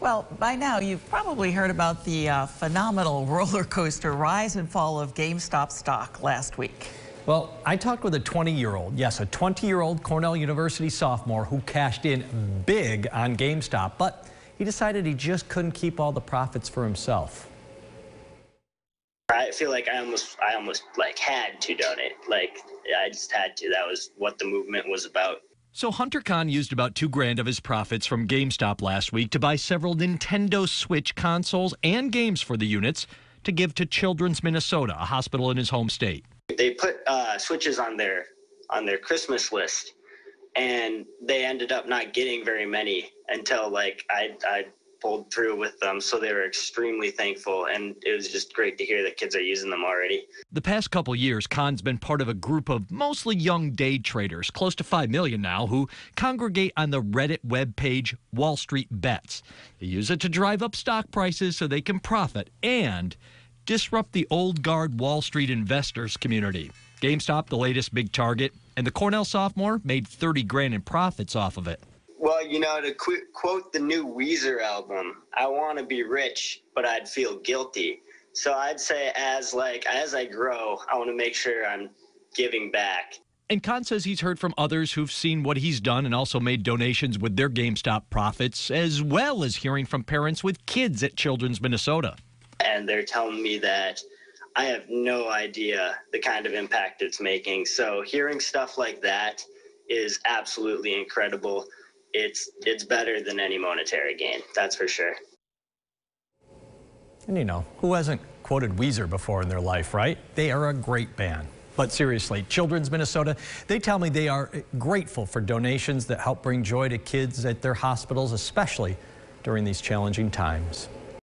Well, by now you've probably heard about the uh, phenomenal roller coaster rise and fall of GameStop stock last week. Well, I talked with a 20-year-old, yes, a 20-year-old Cornell University sophomore who cashed in big on GameStop, but he decided he just couldn't keep all the profits for himself. I feel like I almost, I almost like had to donate. Like I just had to. That was what the movement was about. So Hunter Khan used about two grand of his profits from GameStop last week to buy several Nintendo Switch consoles and games for the units to give to Children's Minnesota, a hospital in his home state. They put uh, switches on their on their Christmas list, and they ended up not getting very many until like I I pulled through with them. So they were extremely thankful, and it was just great to hear that kids are using them already. The past couple years, Khan's been part of a group of mostly young day traders, close to 5 million now, who congregate on the Reddit webpage Wall Street Bets. They use it to drive up stock prices so they can profit and disrupt the old guard Wall Street investors community. GameStop, the latest big target, and the Cornell sophomore made 30 grand in profits off of it. Well, you know, to qu- quote the new Weezer album, I want to be rich, but I'd feel guilty. So I'd say, as like as I grow, I want to make sure I'm giving back. And Khan says he's heard from others who've seen what he's done and also made donations with their GameStop profits, as well as hearing from parents with kids at Children's Minnesota. And they're telling me that I have no idea the kind of impact it's making. So hearing stuff like that is absolutely incredible it's it's better than any monetary gain. That's for sure. And you know, who hasn't quoted Weezer before in their life, right? They are a great band. But seriously, Children's Minnesota, they tell me they are grateful for donations that help bring joy to kids at their hospitals, especially during these challenging times.